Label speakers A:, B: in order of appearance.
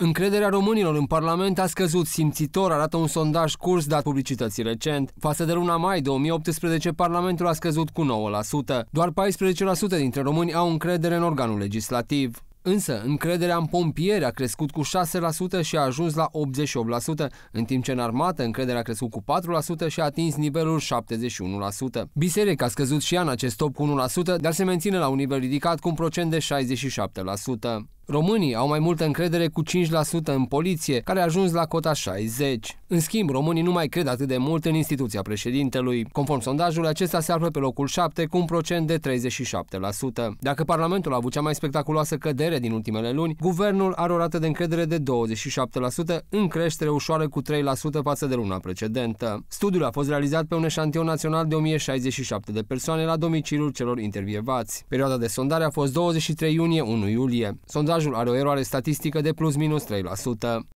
A: Încrederea românilor în Parlament a scăzut simțitor, arată un sondaj curs dat publicității recent. Față de luna mai 2018, Parlamentul a scăzut cu 9%. Doar 14% dintre români au încredere în organul legislativ. Însă, încrederea în pompieri a crescut cu 6% și a ajuns la 88%, în timp ce în armată încrederea a crescut cu 4% și a atins nivelul 71%. Biserica a scăzut și ea în acest top cu 1%, dar se menține la un nivel ridicat cu un procent de 67%. Românii au mai multă încredere cu 5% în poliție, care a ajuns la cota 60. În schimb, românii nu mai cred atât de mult în instituția președintelui. Conform sondajului, acesta se află pe locul 7 cu un procent de 37%. Dacă Parlamentul a avut cea mai spectaculoasă cădere din ultimele luni, guvernul are o rată de încredere de 27%, în creștere ușoară cu 3% față de luna precedentă. Studiul a fost realizat pe un eșantion național de 1067 de persoane la domiciliul celor intervievați. Perioada de sondare a fost 23 iunie-1 iulie. Sondajul are o eroare statistică de plus minus 3%.